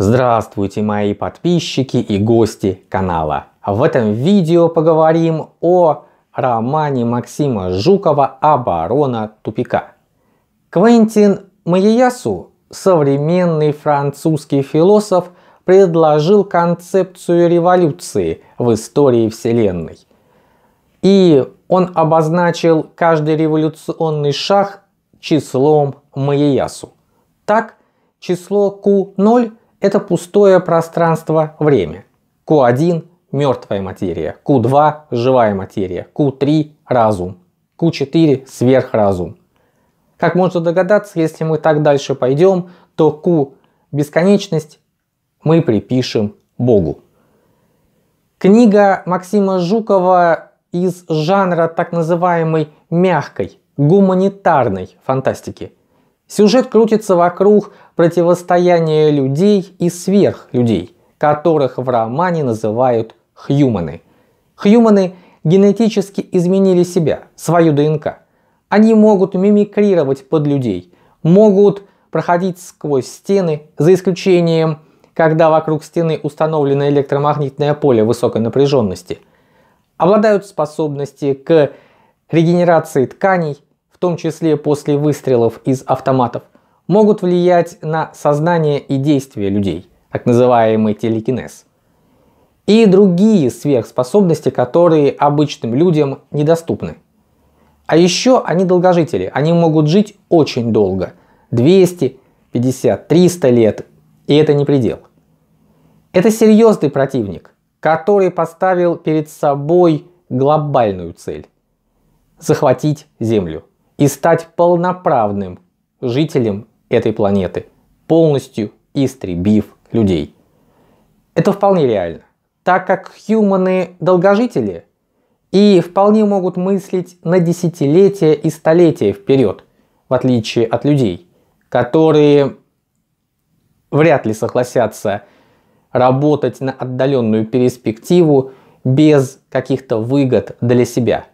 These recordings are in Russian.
Здравствуйте, мои подписчики и гости канала. В этом видео поговорим о романе Максима Жукова «Оборона тупика». Квентин Майясу, современный французский философ, предложил концепцию революции в истории Вселенной. И он обозначил каждый революционный шаг числом Майясу. Так, число Q0 – это пустое пространство-время. Q1 – мертвая материя, Q2 – живая материя, Q3 – разум, Q4 – сверхразум. Как можно догадаться, если мы так дальше пойдем, то Q – бесконечность мы припишем Богу. Книга Максима Жукова из жанра так называемой мягкой, гуманитарной фантастики – Сюжет крутится вокруг противостояния людей и сверхлюдей, которых в романе называют хьюманы. Хьюманы генетически изменили себя, свою ДНК. Они могут мимикрировать под людей, могут проходить сквозь стены, за исключением, когда вокруг стены установлено электромагнитное поле высокой напряженности. Обладают способности к регенерации тканей, в том числе после выстрелов из автоматов, могут влиять на сознание и действия людей, так называемый телекинез. И другие сверхспособности, которые обычным людям недоступны. А еще они долгожители, они могут жить очень долго, 200, 50, 300 лет, и это не предел. Это серьезный противник, который поставил перед собой глобальную цель – захватить Землю и стать полноправным жителем этой планеты, полностью истребив людей. Это вполне реально, так как хьюманы долгожители и вполне могут мыслить на десятилетия и столетия вперед, в отличие от людей, которые вряд ли согласятся работать на отдаленную перспективу без каких-то выгод для себя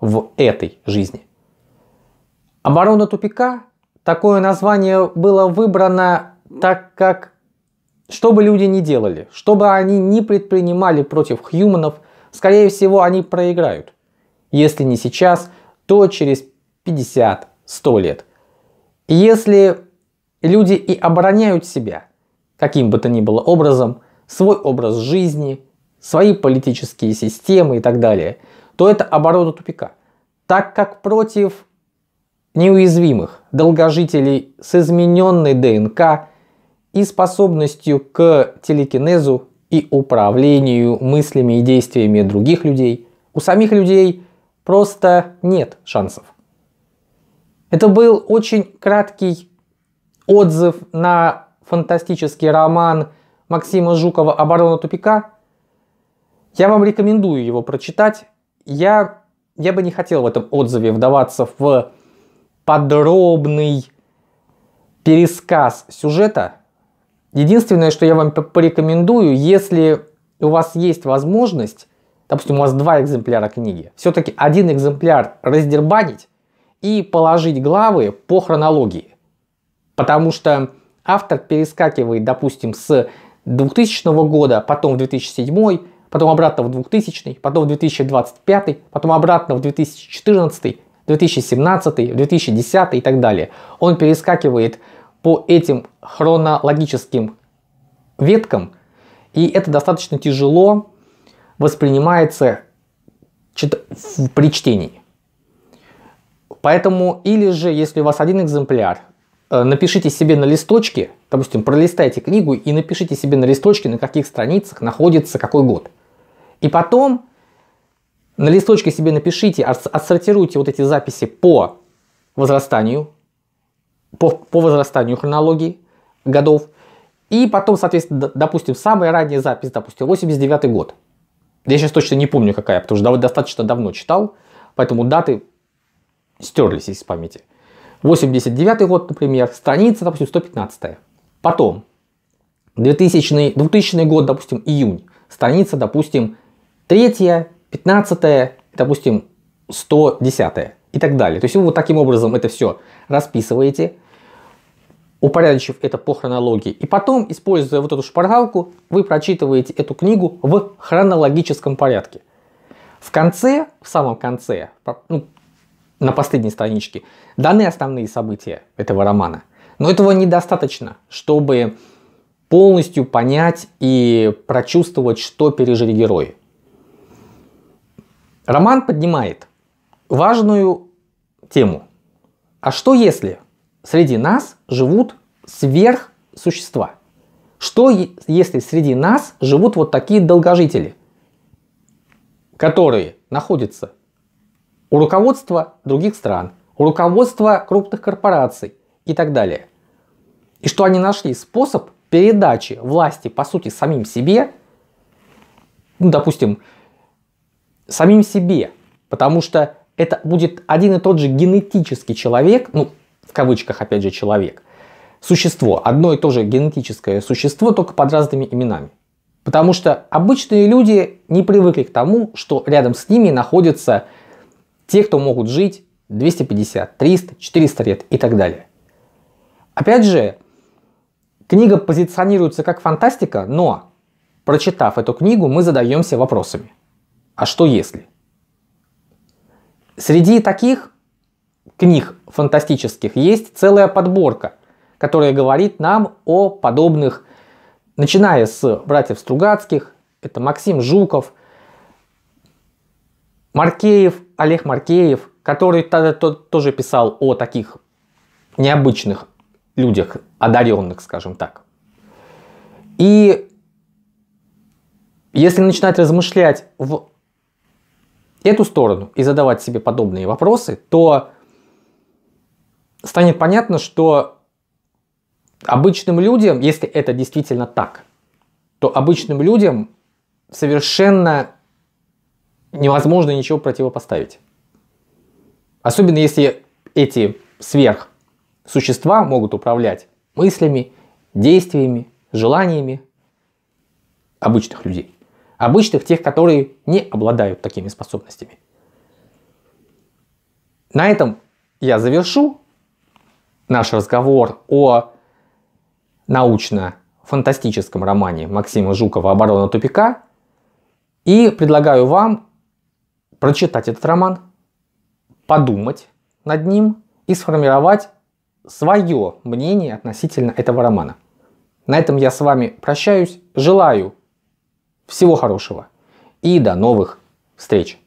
в этой жизни. Оборона тупика, такое название было выбрано так, как что бы люди ни делали, что бы они ни предпринимали против хьюманов, скорее всего они проиграют. Если не сейчас, то через 50-100 лет. если люди и обороняют себя, каким бы то ни было образом, свой образ жизни, свои политические системы и так далее, то это оборона тупика. Так как против неуязвимых, долгожителей с измененной ДНК и способностью к телекинезу и управлению мыслями и действиями других людей, у самих людей просто нет шансов. Это был очень краткий отзыв на фантастический роман Максима Жукова «Оборона тупика». Я вам рекомендую его прочитать. Я, я бы не хотел в этом отзыве вдаваться в подробный пересказ сюжета. Единственное, что я вам порекомендую, если у вас есть возможность, допустим, у вас два экземпляра книги, все-таки один экземпляр раздербанить и положить главы по хронологии. Потому что автор перескакивает, допустим, с 2000 года, потом в 2007, потом обратно в 2000, потом в 2025, потом обратно в 2014, 2017, 2010 и так далее. Он перескакивает по этим хронологическим веткам, и это достаточно тяжело воспринимается при чтении. Поэтому, или же, если у вас один экземпляр, э, напишите себе на листочке, допустим, пролистайте книгу и напишите себе на листочке, на каких страницах находится какой год. И потом на листочке себе напишите, отсортируйте вот эти записи по возрастанию, по, по возрастанию хронологии годов. И потом, соответственно, допустим, самая ранняя запись, допустим, 89 год. Я сейчас точно не помню какая, потому что достаточно давно читал, поэтому даты стерлись из памяти. 89 год, например, страница, допустим, 115. Потом 2000, 2000 год, допустим, июнь, страница, допустим, 3, 15, допустим, 110 и так далее. То есть вы вот таким образом это все расписываете, упорядочив это по хронологии. И потом, используя вот эту шпаргалку, вы прочитываете эту книгу в хронологическом порядке. В конце, в самом конце, ну, на последней страничке, даны основные события этого романа. Но этого недостаточно, чтобы полностью понять и прочувствовать, что пережили герои. Роман поднимает важную тему. А что если среди нас живут сверхсущества? Что если среди нас живут вот такие долгожители, которые находятся у руководства других стран, у руководства крупных корпораций и так далее. И что они нашли способ передачи власти, по сути, самим себе, ну, допустим, самим себе, потому что это будет один и тот же генетический человек, ну, в кавычках, опять же, человек, существо, одно и то же генетическое существо, только под разными именами. Потому что обычные люди не привыкли к тому, что рядом с ними находятся те, кто могут жить 250, 300, 400 лет и так далее. Опять же, книга позиционируется как фантастика, но прочитав эту книгу, мы задаемся вопросами. А что если? Среди таких книг фантастических есть целая подборка, которая говорит нам о подобных, начиная с братьев Стругацких, это Максим Жуков, Маркеев, Олег Маркеев, который тогда тоже писал о таких необычных людях, одаренных, скажем так. И если начинать размышлять в эту сторону и задавать себе подобные вопросы, то станет понятно, что обычным людям, если это действительно так, то обычным людям совершенно невозможно ничего противопоставить. Особенно если эти сверхсущества могут управлять мыслями, действиями, желаниями обычных людей обычных, тех, которые не обладают такими способностями. На этом я завершу наш разговор о научно-фантастическом романе Максима Жукова «Оборона тупика» и предлагаю вам прочитать этот роман, подумать над ним и сформировать свое мнение относительно этого романа. На этом я с вами прощаюсь. Желаю всего хорошего и до новых встреч!